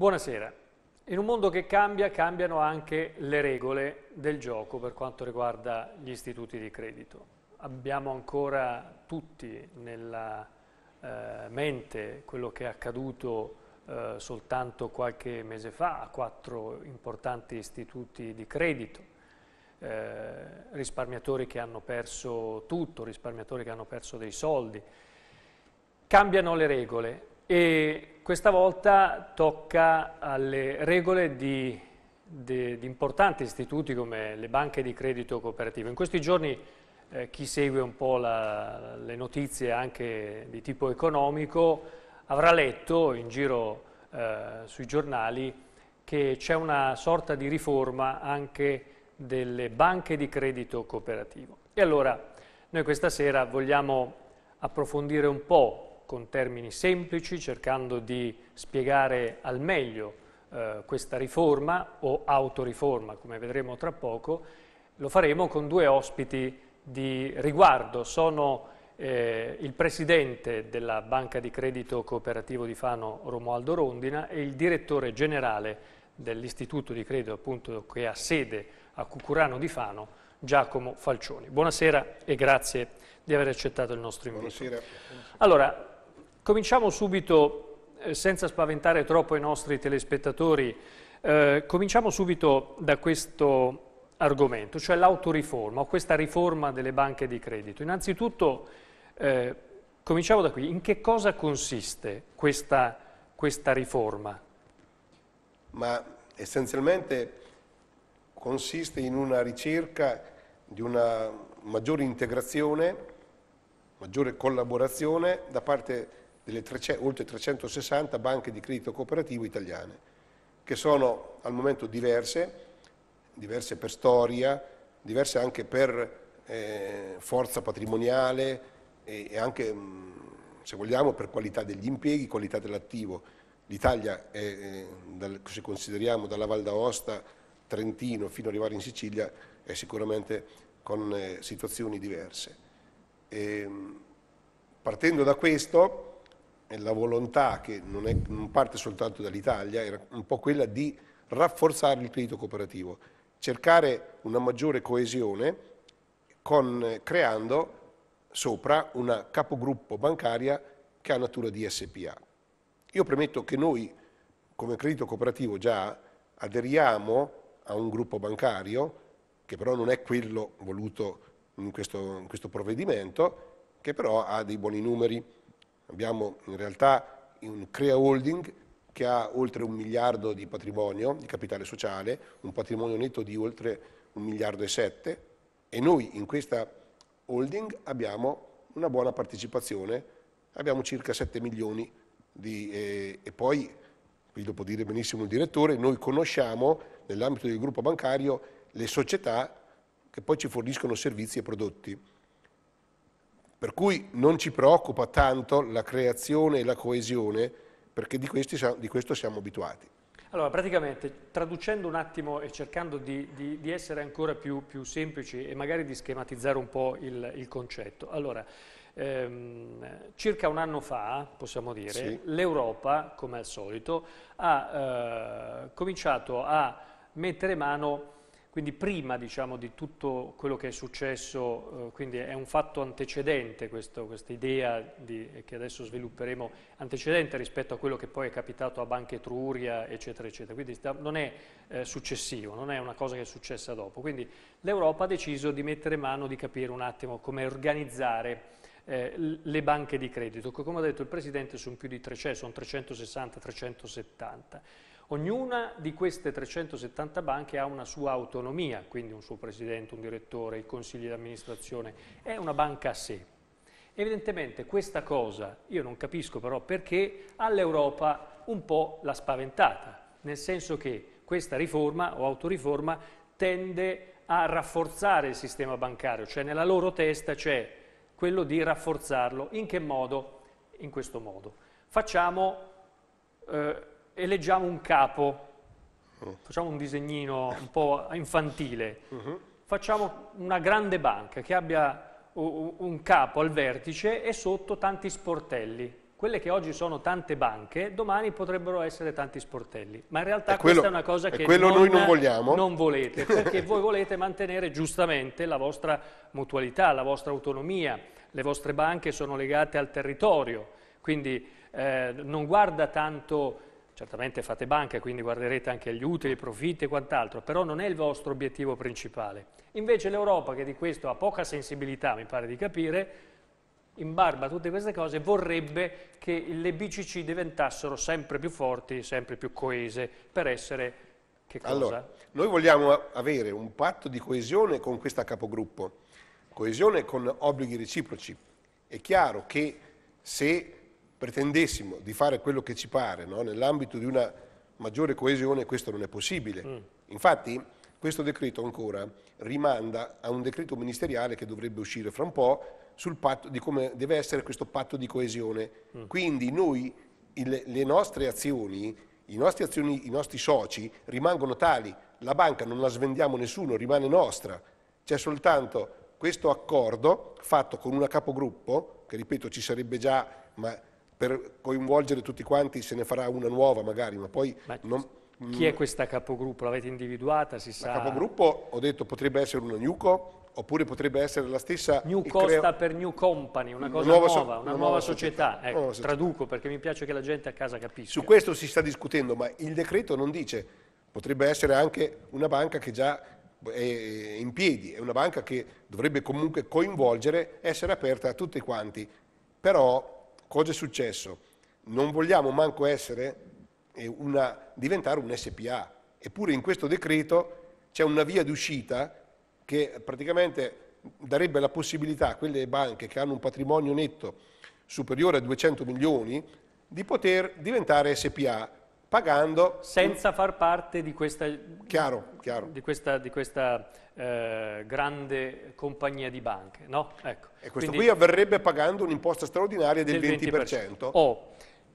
Buonasera. In un mondo che cambia, cambiano anche le regole del gioco per quanto riguarda gli istituti di credito. Abbiamo ancora tutti nella eh, mente quello che è accaduto eh, soltanto qualche mese fa a quattro importanti istituti di credito. Eh, risparmiatori che hanno perso tutto, risparmiatori che hanno perso dei soldi. Cambiano le regole, e questa volta tocca alle regole di, di, di, importanti istituti come le banche di credito cooperativo. In questi giorni eh, chi segue un po' la, le notizie anche di tipo economico avrà letto in giro eh, sui giornali che c'è una sorta di riforma anche delle banche di credito cooperativo. E allora noi questa sera vogliamo approfondire un po' con termini semplici, cercando di spiegare al meglio eh, questa riforma o autoriforma, come vedremo tra poco, lo faremo con due ospiti di riguardo. Sono eh, il presidente della Banca di Credito Cooperativo di Fano, Romualdo Rondina, e il direttore generale dell'Istituto di Credito, appunto, che ha sede a Cucurano di Fano, Giacomo Falcioni. Buonasera e grazie di aver accettato il nostro invito. Buonasera. Allora, Cominciamo subito, eh, senza spaventare troppo i nostri telespettatori, eh, cominciamo subito da questo argomento, cioè l'autoriforma o questa riforma delle banche di credito. Innanzitutto, eh, cominciamo da qui, in che cosa consiste questa, questa riforma? Ma essenzialmente consiste in una ricerca di una maggiore integrazione, maggiore collaborazione da parte delle 300, oltre 360 banche di credito cooperativo italiane, che sono al momento diverse, diverse per storia, diverse anche per eh, forza patrimoniale e, e anche, mm, se vogliamo, per qualità degli impieghi, qualità dell'attivo. L'Italia, eh, se consideriamo dalla Val d'Aosta, Trentino, fino ad arrivare in Sicilia, è sicuramente con eh, situazioni diverse. E, ehm, partendo da questo, la volontà che non, è, non parte soltanto dall'Italia, era un po' quella di rafforzare il credito cooperativo, cercare una maggiore coesione con, creando sopra una capogruppo bancaria che ha natura di SPA. Io premetto che noi come credito cooperativo già aderiamo a un gruppo bancario che però non è quello voluto in questo, in questo provvedimento, che però ha dei buoni numeri, Abbiamo in realtà un Crea Holding che ha oltre un miliardo di patrimonio, di capitale sociale, un patrimonio netto di oltre un miliardo e sette e noi in questa holding abbiamo una buona partecipazione, abbiamo circa 7 milioni di, eh, e poi, qui lo può dire benissimo il direttore, noi conosciamo nell'ambito del gruppo bancario le società che poi ci forniscono servizi e prodotti. Per cui non ci preoccupa tanto la creazione e la coesione, perché di, questi, di questo siamo abituati. Allora, praticamente, traducendo un attimo e cercando di, di, di essere ancora più, più, semplici e magari di schematizzare un po' il, il concetto. Allora, ehm, circa un anno fa, possiamo dire, sì. l'Europa, come al solito, ha eh, cominciato a mettere mano quindi prima diciamo, di tutto quello che è successo, eh, quindi è un fatto antecedente questo, questa idea di, eh, che adesso svilupperemo, antecedente rispetto a quello che poi è capitato a Banca Etruria, eccetera, eccetera. Quindi sta, non è eh, successivo, non è una cosa che è successa dopo. Quindi l'Europa ha deciso di mettere mano, di capire un attimo come organizzare eh, le banche di credito, che come ha detto il Presidente sono più di 300, cioè sono 360-370 Ognuna di queste 370 banche ha una sua autonomia, quindi un suo presidente, un direttore, i consigli di amministrazione, è una banca a sé. Evidentemente questa cosa, io non capisco però perché, all'Europa un po' l'ha spaventata, nel senso che questa riforma o autoriforma tende a rafforzare il sistema bancario, cioè nella loro testa c'è quello di rafforzarlo. In che modo? In questo modo. Facciamo leggiamo un capo, mm. facciamo un disegnino un po' infantile, mm-hmm. facciamo una grande banca che abbia un capo al vertice e sotto tanti sportelli. Quelle che oggi sono tante banche, domani potrebbero essere tanti sportelli. Ma in realtà quello, questa è una cosa che non, noi non vogliamo. Non volete, perché voi volete mantenere giustamente la vostra mutualità, la vostra autonomia. Le vostre banche sono legate al territorio, quindi eh, non guarda tanto Certamente fate banca, quindi guarderete anche gli utili, i profitti e quant'altro, però non è il vostro obiettivo principale. Invece l'Europa, che di questo ha poca sensibilità, mi pare di capire, in barba a tutte queste cose, vorrebbe che le BCC diventassero sempre più forti, sempre più coese, per essere che cosa? Allora, noi vogliamo avere un patto di coesione con questa capogruppo, coesione con obblighi reciproci. È chiaro che se pretendessimo di fare quello che ci pare no? nell'ambito di una maggiore coesione, questo non è possibile. Mm. Infatti questo decreto ancora rimanda a un decreto ministeriale che dovrebbe uscire fra un po' sul patto di come deve essere questo patto di coesione. Mm. Quindi noi, il, le nostre azioni, i nostri azioni, i nostri soci rimangono tali, la banca non la svendiamo nessuno, rimane nostra. C'è soltanto questo accordo fatto con una capogruppo, che ripeto ci sarebbe già, ma per coinvolgere tutti quanti se ne farà una nuova magari, ma poi... Ma non, chi è questa capogruppo? L'avete individuata? Si sa? La capogruppo, ho detto, potrebbe essere una Nuco, oppure potrebbe essere la stessa... New Costa per New Company, una cosa nuova, nuova, una, una nuova, nuova società. società. Ecco, nuova traduco società. perché mi piace che la gente a casa capisca. Su questo si sta discutendo, ma il decreto non dice, potrebbe essere anche una banca che già è in piedi, è una banca che dovrebbe comunque coinvolgere, essere aperta a tutti quanti, però Cosa è successo? Non vogliamo manco essere eh, una, diventare un SPA. Eppure in questo decreto c'è una via d'uscita che praticamente darebbe la possibilità a quelle banche che hanno un patrimonio netto superiore a 200 milioni di poter diventare SPA pagando... Senza far parte di questa, chiaro, chiaro. Di questa, di questa eh, grande compagnia di banche. No? Ecco. E questo Quindi, qui avverrebbe pagando un'imposta straordinaria del, del 20%. 20%. Oh.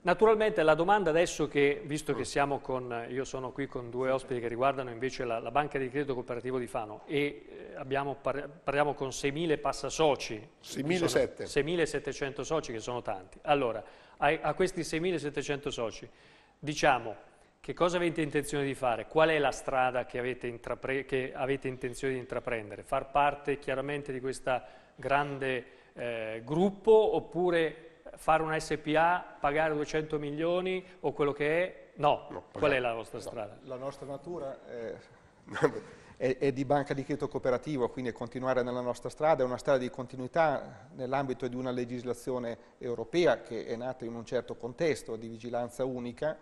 Naturalmente la domanda adesso che, visto che siamo con, io sono qui con due ospiti che riguardano invece la, la banca di credito cooperativo di Fano e eh, abbiamo, parliamo con 6.000 passasoci, 6.700 soci che sono tanti. Allora, a, a questi 6.700 soci diciamo che cosa avete intenzione di fare, qual è la strada che avete, che avete intenzione di intraprendere, far parte chiaramente di questo grande eh, gruppo oppure fare una SPA, pagare 200 milioni o quello che è? No, no qual è la vostra no. strada? La nostra natura è... è, è, di banca di credito cooperativo, quindi continuare nella nostra strada, è una strada di continuità nell'ambito di una legislazione europea che è nata in un certo contesto di vigilanza unica,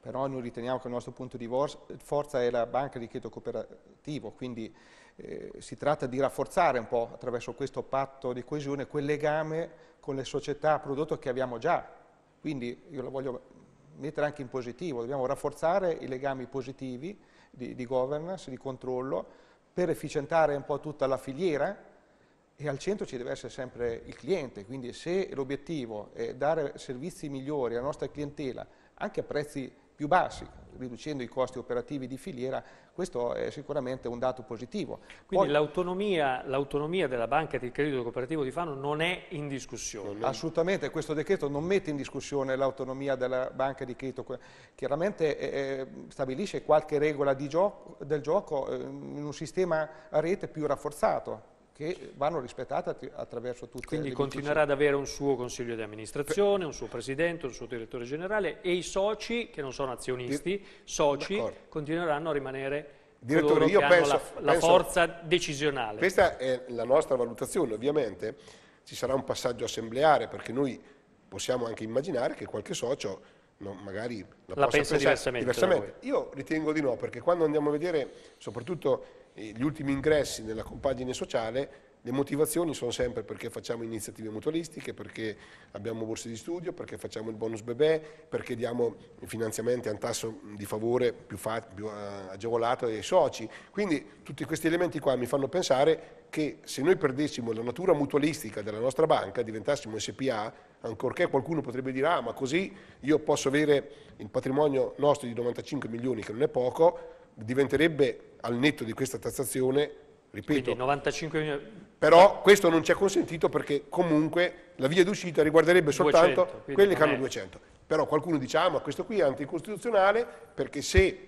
però noi riteniamo che il nostro punto di forza è la banca di credito cooperativo, quindi eh, si tratta di rafforzare un po' attraverso questo patto di coesione quel legame con le società prodotto che abbiamo già. Quindi io lo voglio mettere anche in positivo, dobbiamo rafforzare i legami positivi di, di governance, di controllo, per efficientare un po' tutta la filiera e al centro ci deve essere sempre il cliente, quindi se l'obiettivo è dare servizi migliori alla nostra clientela, anche a prezzi più bassi, riducendo i costi operativi di filiera, questo è sicuramente un dato positivo. Quindi l'autonomia della banca di credito cooperativo di Fano non è in discussione? Assolutamente, questo decreto non mette in discussione l'autonomia della banca di credito, chiaramente eh, eh, stabilisce qualche regola gioco, del gioco eh, in un sistema a rete più rafforzato che vanno rispettate attraverso tutte Quindi le Quindi continuerà ad avere un suo consiglio di amministrazione, un suo presidente, un suo direttore generale e i soci, che non sono azionisti, soci continueranno a rimanere Direttore, io penso, la, la penso, forza decisionale. Questa è la nostra valutazione, ovviamente ci sarà un passaggio assembleare perché noi possiamo anche immaginare che qualche socio no, magari la, la pensa diversamente. diversamente. Io ritengo di no perché quando andiamo a vedere soprattutto gli ultimi ingressi nella compagine sociale le motivazioni sono sempre perché facciamo iniziative mutualistiche, perché abbiamo borse di studio, perché facciamo il bonus bebè, perché diamo finanziamenti a un tasso di favore più, più eh, agevolato ai soci. Quindi tutti questi elementi qua mi fanno pensare che se noi perdessimo la natura mutualistica della nostra banca, diventassimo SPA, ancorché qualcuno potrebbe dire ah ma così io posso avere il patrimonio nostro di 95 milioni che non è poco, diventerebbe al netto di questa tassazione, ripeto, milioni... però questo non ci è consentito perché comunque la via d'uscita riguarderebbe soltanto 200, quelli che hanno 200. Però qualcuno dice, ah, ma questo qui è anticostituzionale perché se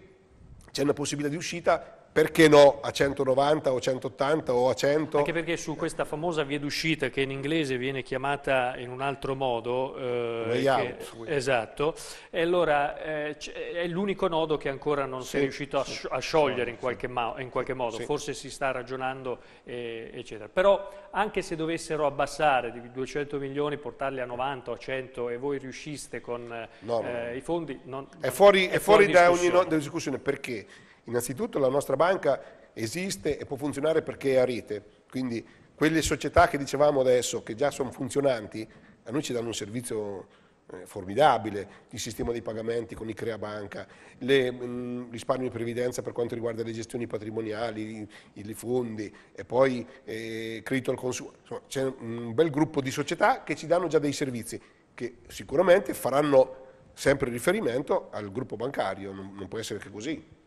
c'è una possibilità di uscita perché no a 190 o 180 o a 100? Anche perché su questa famosa via d'uscita che in inglese viene chiamata in un altro modo, eh, che, out, esatto, e allora eh, è l'unico nodo che ancora non sì, si è riuscito a, sì, a sciogliere sì, in, qualche in, qualche modo, forse si sta ragionando eh, eccetera. Però anche se dovessero abbassare di 200 milioni, portarli a 90 o a 100 e voi riusciste con no, no. Eh, i fondi... Non, è fuori, è fuori, è fuori da ogni no, discussione perché Innanzitutto la nostra banca esiste e può funzionare perché è a rete, quindi quelle società che dicevamo adesso che già sono funzionanti a noi ci danno un servizio eh, formidabile, il sistema dei pagamenti con i Crea Banca, le, mh, mm, risparmio di previdenza per quanto riguarda le gestioni patrimoniali, i, i fondi e poi eh, credito al consumo, insomma c'è un bel gruppo di società che ci danno già dei servizi che sicuramente faranno sempre riferimento al gruppo bancario, non, non può essere che così.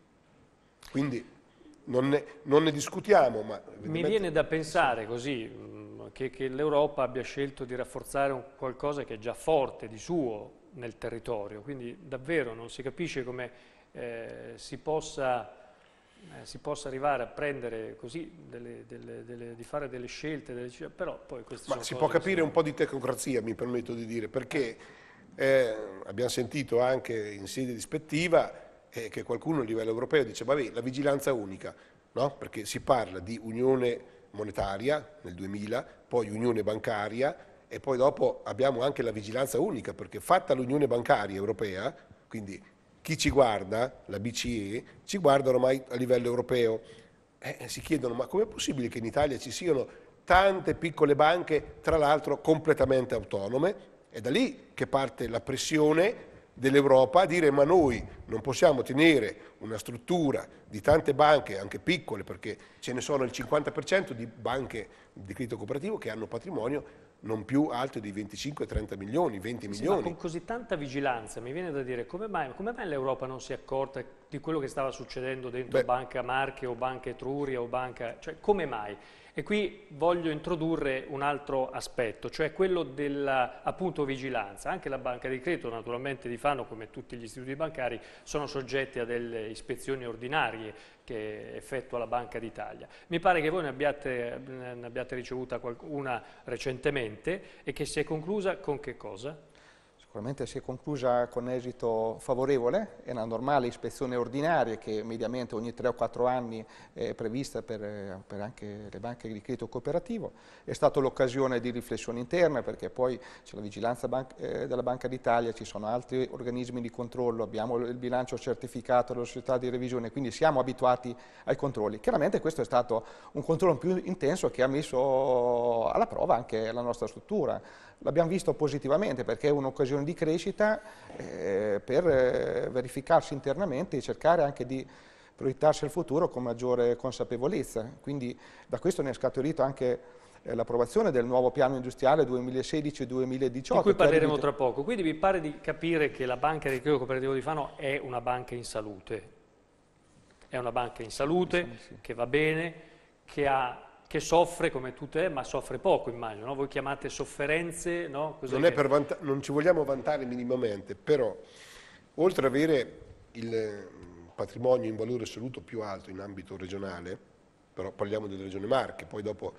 Quindi non ne, non ne discutiamo. Ma Mi viene da pensare così che, che l'Europa abbia scelto di rafforzare qualcosa che è già forte di suo nel territorio, quindi davvero non si capisce come eh, si possa eh, si possa arrivare a prendere così, delle, delle, delle, di fare delle scelte, delle, però poi queste Ma si può capire sono... un po' di tecnocrazia, mi permetto di dire, perché eh, eh abbiamo sentito anche in sede dispettiva eh, che qualcuno a livello europeo dice, vabbè, la vigilanza unica, no? perché si parla di unione monetaria nel 2000, poi unione bancaria e poi dopo abbiamo anche la vigilanza unica, perché fatta l'unione bancaria europea, quindi chi ci guarda, la BCE, ci guarda ormai a livello europeo. Eh, eh, si chiedono, ma com'è possibile che in Italia ci siano tante piccole banche, tra l'altro completamente autonome? È da lì che parte la pressione dell'Europa a dire ma noi non possiamo tenere una struttura di tante banche, anche piccole, perché ce ne sono il 50% di banche di credito cooperativo che hanno patrimonio non più alto di 25-30 milioni, 20 sì, milioni. con così tanta vigilanza mi viene da dire come mai, mai l'Europa non si è accorta di quello che stava succedendo dentro Beh, Banca Marche o Banca Etruria o Banca... cioè come mai? E qui voglio introdurre un altro aspetto, cioè quello della appunto, vigilanza. Anche la banca di credito, naturalmente di Fano, come tutti gli istituti bancari, sono soggetti a delle ispezioni ordinarie che effettua la Banca d'Italia. Mi pare che voi ne abbiate, ne abbiate ricevuta una recentemente e che si è conclusa con che cosa? Sicuramente si è conclusa con esito favorevole, è una normale ispezione ordinaria che mediamente ogni 3 o 4 anni è prevista per, per anche le banche di credito cooperativo. È stata l'occasione di riflessione interna perché poi c'è la vigilanza ban eh, della Banca d'Italia, ci sono altri organismi di controllo, abbiamo il bilancio certificato della società di revisione, quindi siamo abituati ai controlli. Chiaramente questo è stato un controllo più intenso che ha messo alla prova anche la nostra struttura. L'abbiamo visto positivamente perché è un'occasione di crescita eh, per eh, verificarsi internamente e cercare anche di proiettarsi al futuro con maggiore consapevolezza. Quindi da questo ne è scaturito anche eh, l'approvazione del nuovo piano industriale 2016-2018. Di cui parleremo tra poco. Quindi mi pare di capire che la banca del Credito Cooperativo di Fano è una banca in salute. È una banca in salute, sì, sì. che va bene, che ha che soffre come tutte, ma soffre poco immagino, no? voi chiamate sofferenze, no? non, vanta- non, ci vogliamo vantare minimamente, però oltre ad avere il mm, patrimonio in valore assoluto più alto in ambito regionale, però parliamo delle regioni Marche, poi dopo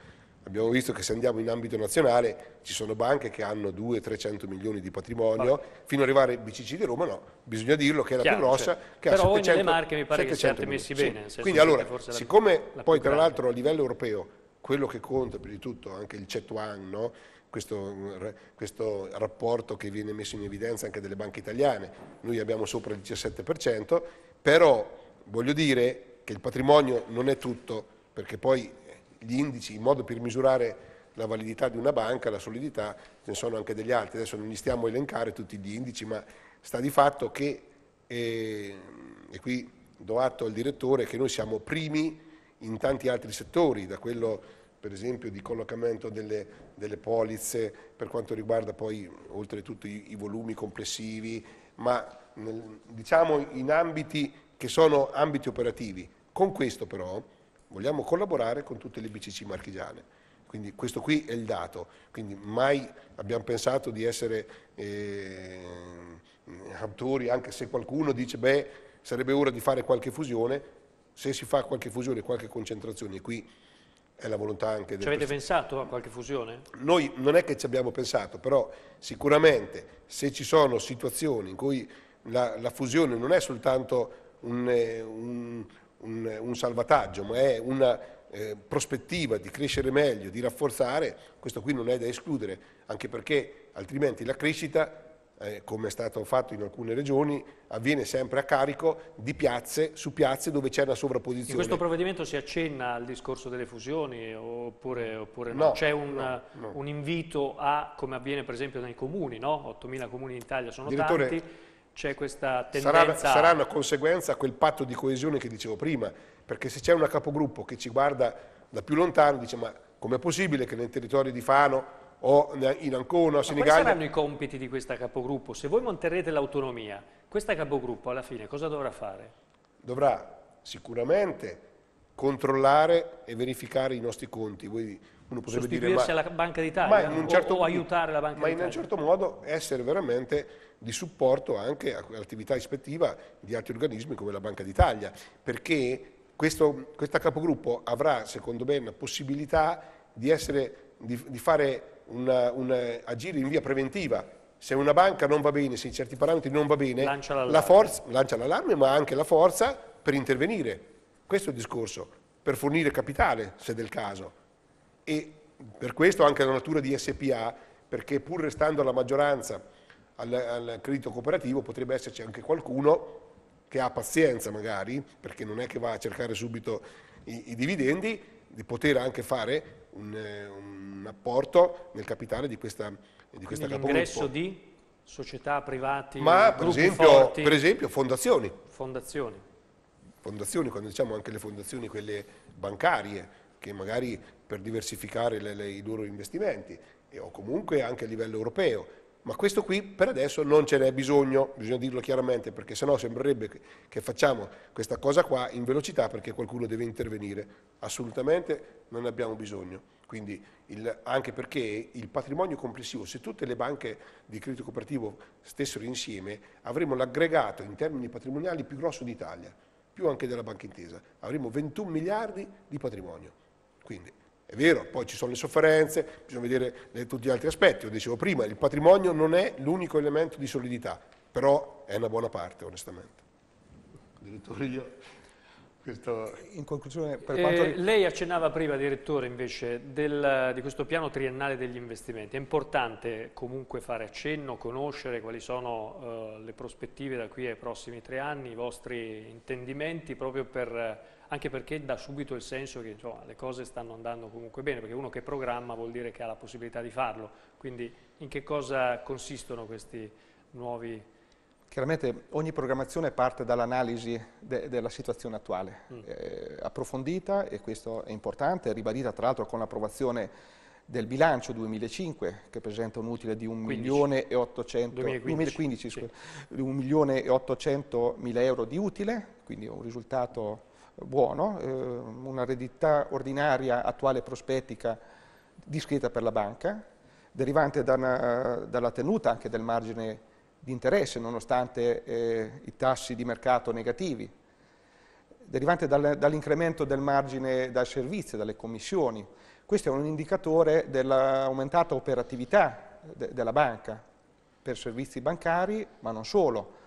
abbiamo visto che se andiamo in ambito nazionale ci sono banche che hanno 200-300 milioni di patrimonio, Vabbè. fino ad arrivare al BCC di Roma no, bisogna dirlo che è la Chiaro, più cioè, grossa, certo. che ha 700 Però nelle Marche mi pare che siate messi bene. Sì. Quindi allora, siccome la, poi tra grande. l'altro a livello europeo quello che conta più di tutto, anche il CETUAN, no? questo, mm, questo, rapporto che viene messo in evidenza anche dalle banche italiane, noi abbiamo sopra il 17%, però voglio dire che il patrimonio non è tutto, perché poi eh, gli indici, il modo per misurare la validità di una banca, la solidità, ce ne sono anche degli altri, adesso non li stiamo a elencare tutti gli indici, ma sta di fatto che, eh, e qui do atto al direttore, che noi siamo primi in tanti altri settori, da quello per esempio di collocamento delle, delle polizze per quanto riguarda poi oltretutto i, i volumi complessivi, ma nel, diciamo in ambiti che sono ambiti operativi. Con questo però vogliamo collaborare con tutte le BCC marchigiane. Quindi questo qui è il dato, quindi mai abbiamo pensato di essere eh, autori, anche se qualcuno dice beh sarebbe ora di fare qualche fusione, se si fa qualche fusione, qualche concentrazione, qui è la volontà anche del... Ci avete pensato a qualche fusione? Noi non è che ci abbiamo pensato, però sicuramente se ci sono situazioni in cui la, la fusione non è soltanto un, eh, un, un, un salvataggio, ma è una eh, prospettiva di crescere meglio, di rafforzare, questo qui non è da escludere, anche perché altrimenti la crescita eh, come è stato fatto in alcune regioni, avviene sempre a carico di piazze, su piazze dove c'è una sovrapposizione. In questo provvedimento si accenna al discorso delle fusioni oppure, oppure no? no c'è un, no, no. un, invito a, come avviene per esempio nei comuni, 8.000 comuni in Italia sono Direttore, tanti, c'è questa tendenza... Sarà, sarà una conseguenza a quel patto di coesione che dicevo prima, perché se c'è una capogruppo che ci guarda da più lontano, dice ma com'è possibile che nel territorio di Fano o in Ancona, o Senigallia. quali saranno i compiti di questa capogruppo? Se voi manterrete l'autonomia, questa capogruppo alla fine cosa dovrà fare? Dovrà sicuramente controllare e verificare i nostri conti. Voi, uno potrebbe dire, ma, alla Banca d'Italia ma certo, o, o, aiutare la Banca d'Italia. Ma in un certo modo essere veramente di supporto anche all'attività ispettiva di altri organismi come la Banca d'Italia, perché questo, questa capogruppo avrà, secondo me, la possibilità di, essere, di, di fare una, una, agire in via preventiva. Se una banca non va bene, se in certi parametri non va bene, lancia l'allarme, la ma anche la forza per intervenire. Questo è il discorso, per fornire capitale, se del caso. E per questo anche la natura di SPA, perché pur restando la maggioranza al, al credito cooperativo potrebbe esserci anche qualcuno che ha pazienza magari, perché non è che va a cercare subito i, i dividendi, di poter anche fare un, eh, un apporto nel capitale di questa, di questa L'ingresso di società private, Ma per esempio, per esempio fondazioni. Fondazioni. Fondazioni, quando diciamo anche le fondazioni, quelle bancarie, che magari per diversificare le, le, i loro investimenti, e, o comunque anche a livello europeo, ma questo qui per adesso non ce n'è bisogno, bisogna dirlo chiaramente, perché sennò sembrerebbe che facciamo questa cosa qua in velocità perché qualcuno deve intervenire. Assolutamente non ne abbiamo bisogno. Quindi il, anche perché il patrimonio complessivo, se tutte le banche di credito cooperativo stessero insieme, avremmo l'aggregato in termini patrimoniali più grosso d'Italia, più anche della Banca Intesa. Avremmo 21 miliardi di patrimonio. Quindi è vero, poi ci sono le sofferenze, bisogna vedere tutti gli altri aspetti. Lo dicevo prima, il patrimonio non è l'unico elemento di solidità, però è una buona parte, onestamente. Direttore, io... Questo... In conclusione, per eh, quanto... Eh, lei accennava prima, direttore, invece, del, di questo piano triennale degli investimenti. È importante comunque fare accenno, conoscere quali sono eh, le prospettive da qui ai prossimi tre anni, i vostri intendimenti, proprio per anche perché dà subito il senso che insomma, le cose stanno andando comunque bene, perché uno che programma vuol dire che ha la possibilità di farlo, quindi in che cosa consistono questi nuovi... Chiaramente ogni programmazione parte dall'analisi de della situazione attuale, mm. eh, approfondita e questo è importante, ribadita tra l'altro con l'approvazione del bilancio 2005 che presenta un utile di 1 milione e 800 mila euro di utile, quindi un risultato buono, eh, un'eredità ordinaria attuale prospettica discreta per la banca, derivante da una, dalla tenuta anche del margine di interesse, nonostante eh, i tassi di mercato negativi, derivante dal, dall'incremento del margine dai servizi, dalle commissioni. Questo è un indicatore dell'aumentata operatività de, della banca per servizi bancari, ma non solo,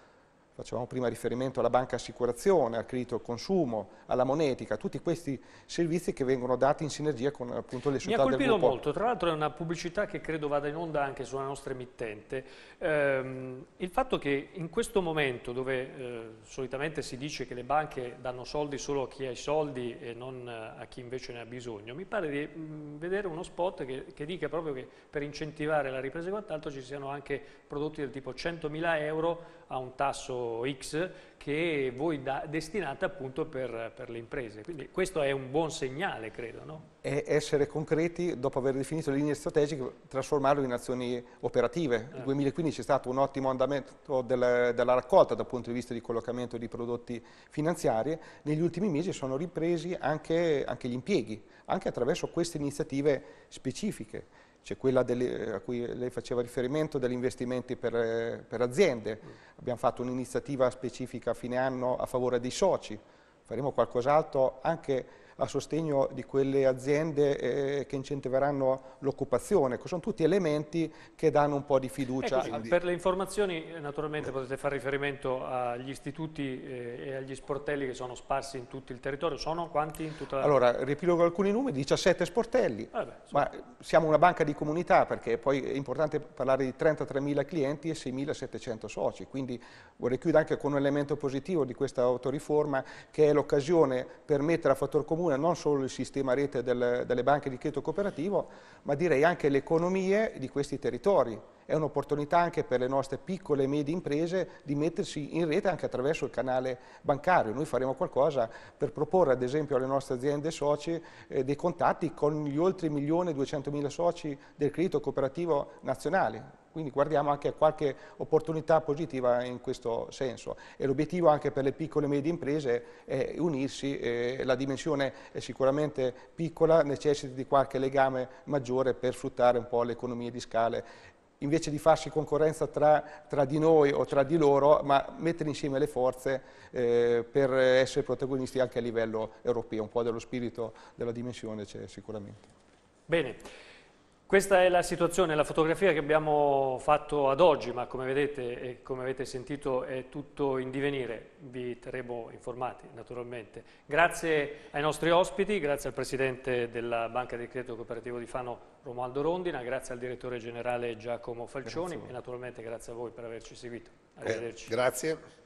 facevamo prima riferimento alla banca assicurazione, al credito al consumo, alla monetica, tutti questi servizi che vengono dati in sinergia con appunto le società del gruppo. Mi ha colpito molto, tra l'altro è una pubblicità che credo vada in onda anche sulla nostra emittente, ehm, il fatto che in questo momento dove eh, solitamente si dice che le banche danno soldi solo a chi ha i soldi e non eh, a chi invece ne ha bisogno, mi pare di mh, mm, vedere uno spot che, che dica proprio che per incentivare la ripresa e quant'altro ci siano anche prodotti del tipo 100.000 euro a un tasso X che voi da, destinate appunto per, per, le imprese. Quindi questo è un buon segnale, credo. No? E essere concreti, dopo aver definito le linee strategiche, trasformarlo in azioni operative. Il 2015 eh. è stato un ottimo andamento della, della raccolta dal punto di vista di collocamento di prodotti finanziari. Negli ultimi mesi sono ripresi anche, anche gli impieghi, anche attraverso queste iniziative specifiche c'è quella delle, a cui lei faceva riferimento degli investimenti per, eh, per aziende, abbiamo fatto un'iniziativa specifica a fine anno a favore dei soci, faremo qualcos'altro anche a sostegno di quelle aziende eh, che incentiveranno l'occupazione. Sono tutti elementi che danno un po' di fiducia. Ecco, per le informazioni naturalmente potete fare riferimento agli istituti eh, e agli sportelli che sono sparsi in tutto il territorio. Sono quanti in tutta la... Allora, ripilogo alcuni numeri, 17 sportelli. Ah, beh, ma siamo una banca di comunità perché poi è importante parlare di 33.000 clienti e 6.700 soci. Quindi vorrei chiudere anche con un elemento positivo di questa autoriforma che è l'occasione per mettere a fattor comune comune non solo il sistema rete del, delle banche di credito cooperativo, ma direi anche le economie di questi territori. È un'opportunità anche per le nostre piccole e medie imprese di mettersi in rete anche attraverso il canale bancario. Noi faremo qualcosa per proporre ad esempio alle nostre aziende soci eh, dei contatti con gli oltre 1.200.000 soci del credito cooperativo nazionale. Quindi guardiamo anche a qualche opportunità positiva in questo senso. E l'obiettivo anche per le piccole e medie imprese è unirsi, eh, la dimensione è sicuramente piccola, necessita di qualche legame maggiore per sfruttare un po' le economie di scale invece di farsi concorrenza tra, tra, di noi o tra di loro, ma mettere insieme le forze eh, per essere protagonisti anche a livello europeo, un po' dello spirito della dimensione c'è sicuramente. Bene. Questa è la situazione, la fotografia che abbiamo fatto ad oggi, ma come vedete e come avete sentito è tutto in divenire, vi terremo informati naturalmente. Grazie ai nostri ospiti, grazie al Presidente della Banca del Credito Cooperativo di Fano Romualdo Rondina, grazie al Direttore Generale Giacomo Falcioni grazie. e naturalmente grazie a voi per averci seguito. Eh, Arrivederci. Eh, grazie.